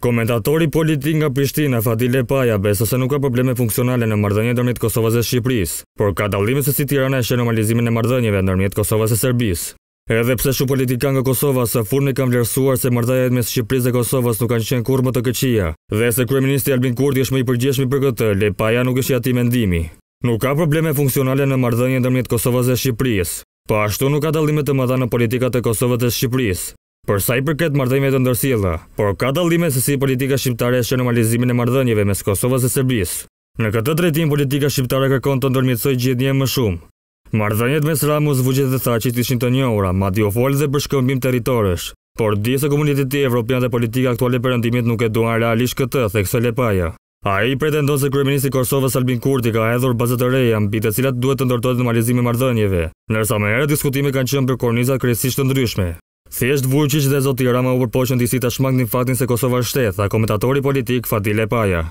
Komentatori politik nga Prishtina Fadile Paja beso se nuk ka probleme funksionale në mardhënje dërmjet Kosovës e Shqipëris, por ka dalimit se si tirana e shenomalizimin e mardhënjeve nërmjet Kosovës e Serbis. Edhe pse shumë politika nga Kosova së furni kanë vlerësuar se mardhajet me Shqipëris dhe Kosovës nuk kanë qenë kur më të këqia, dhe se Kryeministri Albin Kurti është më i përgjeshmi për këtë, le paja nuk është ati mendimi. Nuk ka probleme funksionale në mardhënje dërmjet Kosovës po ashtu nuk ka të mëdha në politikat e Kosovës e Shqipëris, Për sa i përket marrëdhënieve të ndërsjellta, por ka dallime se si politika shqiptare e shon normalizimin e marrëdhënieve mes Kosovës dhe Serbisë. Në këtë drejtim politika shqiptare kërkon të ndërmjetësojë gjithnjë më shumë. Marrëdhëniet mes Ramës, Vučić dhe Thaçit ishin të njohura, madje ofol dhe për shkëmbim territorësh, por di se komuniteti evropian dhe politika aktuale për perëndimit nuk e duan realisht këtë, theksoi Lepaja. Ai pretendon se kryeministri i Kosovës Albin Kurti ka hedhur baza të reja mbi të cilat duhet të ndërtohet normalizimi i marrëdhënieve, ndërsa më herë diskutimet kanë qenë për kornizat kryesisht të ndryshme. Thjesht Vujqic dhe Zotira ma u përpoqën të isi të shmang fatin se Kosovar shtetë, tha komentatori politik Fadile Paja.